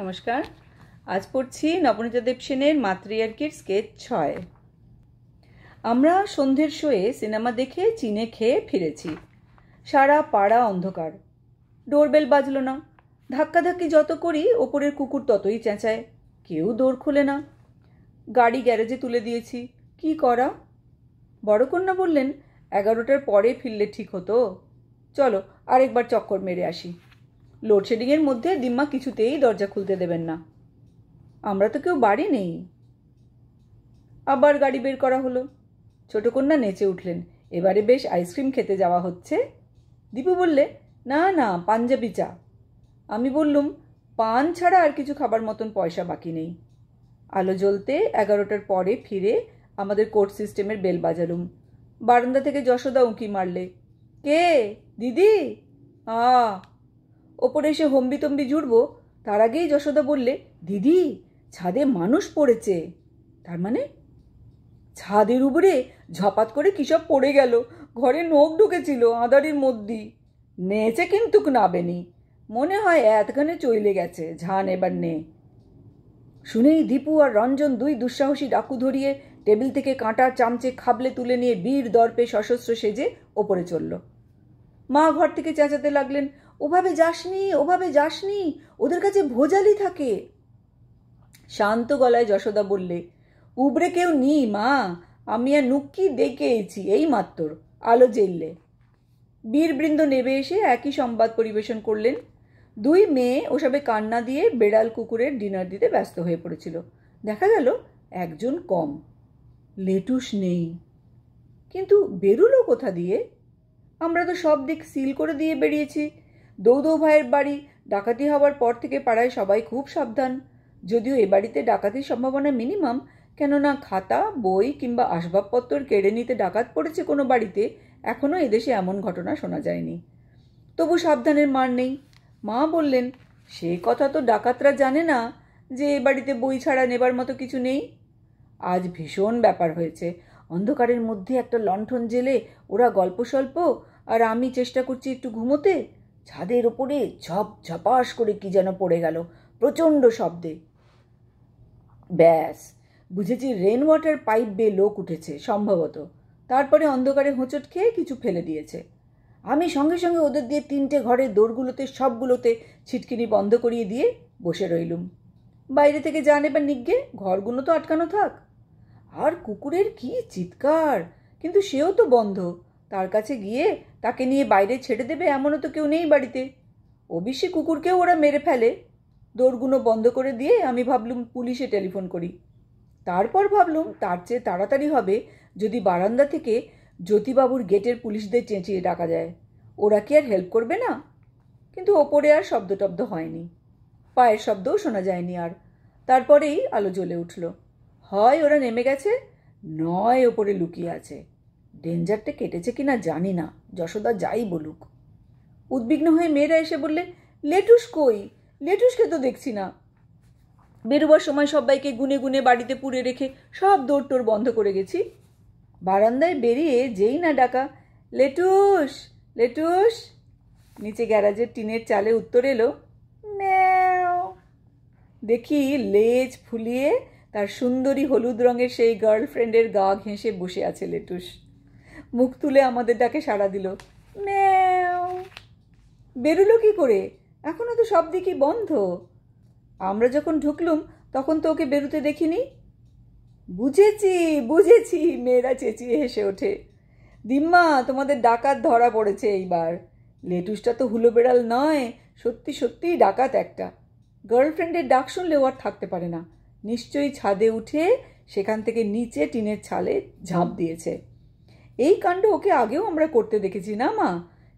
নমস্কার আজ পড়ছি নবনীতা দেব সেনের মাতৃয়ার্কির স্কেচ ছয় আমরা সন্ধ্যের শোয়ে সিনেমা দেখে চিনে খেয়ে ফিরেছি সারা পাড়া অন্ধকার ডোরবেল বাজল না ধাক্কা ধাক্কি যত করি ওপরের কুকুর ততই চেঁচায় কেউ দৌড় খুলে না গাড়ি গ্যারেজে তুলে দিয়েছি কি করা বড়কন্যা বললেন এগারোটার পরে ফিরলে ঠিক হতো চলো আরেকবার চক্কর মেরে আসি লোডশেডিংয়ের মধ্যে দিম্মা কিছুতেই দরজা খুলতে দেবেন না আমরা তো কেউ বাড়ি নেই আবার গাড়ি বের করা হলো ছোট কন্যা নেচে উঠলেন এবারে বেশ আইসক্রিম খেতে যাওয়া হচ্ছে দীপু বললে না না পাঞ্জাবি চা আমি বললুম পান ছাড়া আর কিছু খাবার মতন পয়সা বাকি নেই আলো জ্বলতে এগারোটার পরে ফিরে আমাদের কোর্ট সিস্টেমের বেল বাজালুম বারান্দা থেকে যশোদা উঁকি মারলে কে দিদি আ ওপরে এসে হম্বিতম্বি জুড়ব তার আগেই যশোদা বললে দিদি ছাদে মানুষ পড়েছে তার মানে ছাদের উপরে ঝপাত করে কিসব পড়ে গেল ঘরে নোখ ঢুকেছিল আদারির মধ্যে নেচে কিন্তু নাবেনি মনে হয় এতখানে চইলে গেছে ঝান এবার নে শুনেই দীপু আর রঞ্জন দুই দুঃসাহসী ডাকু ধরিয়ে টেবিল থেকে কাঁটার চামচে খাবলে তুলে নিয়ে বীর দর্পে সশস্ত্র সেজে ওপরে চলল মা ঘর থেকে চেঁচাতে লাগলেন ওভাবে যাসনি ওভাবে যাসনি ওদের কাছে ভোজালি থাকে শান্ত গলায় যশোদা বললে উবড়ে কেউ নি মা আমি আর নুক্কি ডেকেছি এই মাত্র আলো জেললে বীরবৃন্দ নেবে এসে একই সংবাদ পরিবেশন করলেন দুই মেয়ে ওসবে কান্না দিয়ে বেড়াল কুকুরের ডিনার দিতে ব্যস্ত হয়ে পড়েছিল দেখা গেল একজন কম লেটুস নেই কিন্তু বেরুলো কোথা দিয়ে আমরা তো সব দিক সিল করে দিয়ে বেরিয়েছি দৌদ ভাইয়ের বাড়ি ডাকাতি হওয়ার পর থেকে পাড়ায় সবাই খুব সাবধান যদিও এ বাড়িতে ডাকাতির সম্ভাবনা মিনিমাম কেননা খাতা বই কিংবা আসবাবপত্র কেড়ে নিতে ডাকাত পড়েছে কোনো বাড়িতে এখনও এদেশে এমন ঘটনা শোনা যায়নি তবু সাবধানের মার নেই মা বললেন সে কথা তো ডাকাতরা জানে না যে এ বাড়িতে বই ছাড়া নেবার মতো কিছু নেই আজ ভীষণ ব্যাপার হয়েছে অন্ধকারের মধ্যে একটা লণ্ঠন জেলে ওরা গল্প স্বল্প আর আমি চেষ্টা করছি একটু ঘুমোতে ছাদের ওপরে ঝপ ঝপাস করে কি যেন পড়ে গেল প্রচণ্ড শব্দে ব্যাস বুঝেছি রেন ওয়াটার পাইপ বেয়ে লোক উঠেছে সম্ভবত তারপরে অন্ধকারে হোঁচট খেয়ে কিছু ফেলে দিয়েছে আমি সঙ্গে সঙ্গে ওদের দিয়ে তিনটে ঘরের দোরগুলোতে সবগুলোতে ছিটকিনি বন্ধ করিয়ে দিয়ে বসে রইলুম বাইরে থেকে যান এবার নিগে ঘরগুলো তো আটকানো থাক আর কুকুরের কি চিৎকার কিন্তু সেও তো বন্ধ তার কাছে গিয়ে তাকে নিয়ে বাইরে ছেড়ে দেবে এমনও তো কেউ নেই বাড়িতে অবিষি কুকুরকেও ওরা মেরে ফেলে দৌড়গুনো বন্ধ করে দিয়ে আমি ভাবলুম পুলিশে টেলিফোন করি তারপর ভাবলুম তার চেয়ে তাড়াতাড়ি হবে যদি বারান্দা থেকে জ্যোতিবাবুর গেটের পুলিশদের চেঁচিয়ে ডাকা যায় ওরা কি আর হেল্প করবে না কিন্তু ওপরে আর শব্দ টব্দ হয়নি পায়ের শব্দও শোনা যায়নি আর তারপরেই আলো জ্বলে উঠল হয় ওরা নেমে গেছে নয় ওপরে লুকিয়ে আছে ডেঞ্জারটা কেটেছে কিনা জানি না যশোদা যাই বলুক উদ্বিগ্ন হয়ে মেয়েরা এসে বললে লেটুস কই লেটুসকে তো দেখছি না বেরোবার সময় সবাইকে গুনে গুনে বাড়িতে পুড়ে রেখে সব দৌড় টোর বন্ধ করে গেছি বারান্দায় বেরিয়ে যেই না ডাকা লেটুস লেটুস নিচে গ্যারাজের টিনের চালে উত্তর এলো ম্যাও দেখি লেজ ফুলিয়ে তার সুন্দরী হলুদ রঙের সেই গার্লফ্রেন্ডের গা ঘেঁষে বসে আছে লেটুস মুখ তুলে আমাদের ডাকে সাড়া দিল ম্যাও বেরুলো কি করে এখনও তো সব দিকই বন্ধ আমরা যখন ঢুকলুম তখন তো ওকে বেরুতে দেখিনি বুঝেছি বুঝেছি মেয়েরা চেঁচিয়ে হেসে ওঠে দিম্মা তোমাদের ডাকাত ধরা পড়েছে এইবার লেটুসটা তো হুলো বেড়াল নয় সত্যি সত্যিই ডাকাত একটা গার্লফ্রেন্ডের ডাক শুনলেও আর থাকতে পারে না নিশ্চয়ই ছাদে উঠে সেখান থেকে নিচে টিনের ছালে ঝাঁপ দিয়েছে এই কাণ্ড ওকে আগেও আমরা করতে দেখেছি না মা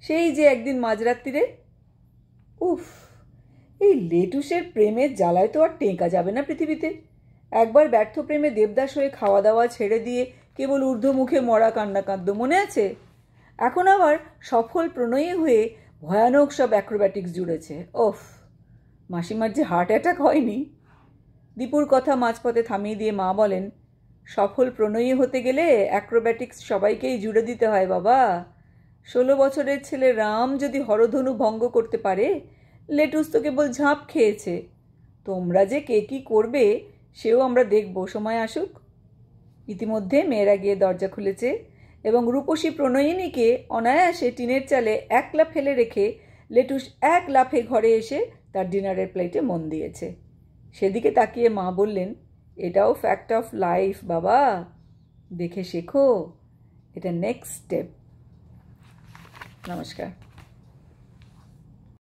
সেই যে একদিন মাঝরাত্রিরে উফ এই লেটুসের প্রেমের জ্বালায় তো আর টেঁকা যাবে না পৃথিবীতে একবার ব্যর্থ প্রেমে দেবদাস হয়ে খাওয়া দাওয়া ছেড়ে দিয়ে কেবল ঊর্ধ্বমুখে মরা কান্না মনে আছে এখন আবার সফল প্রণয়ী হয়ে ভয়ানক সব অ্যাক্রোব্যাটিক্স জুড়েছে ওফ মাসিমার যে হার্ট অ্যাটাক হয়নি দীপুর কথা মাঝপথে থামিয়ে দিয়ে মা বলেন সফল প্রণয়ী হতে গেলে অ্যাক্রোব্যাটিক্স সবাইকেই জুড়ে দিতে হয় বাবা ষোলো বছরের ছেলে রাম যদি হরধনু ভঙ্গ করতে পারে লেটুস তো কেবল ঝাঁপ খেয়েছে তোমরা যে কে কী করবে সেও আমরা দেখব সময় আসুক ইতিমধ্যে মেয়েরা গিয়ে দরজা খুলেছে এবং রূপসী প্রণয়িনীকে অনায়াসে টিনের চালে একলা ফেলে রেখে লেটুস এক লাফে ঘরে এসে তার ডিনারের প্লেটে মন দিয়েছে সেদিকে তাকিয়ে মা বললেন এটাও ফ্যাক্ট অফ লাইফ বাবা দেখে শেখো এটা নেক্সট স্টেপ নমস্কার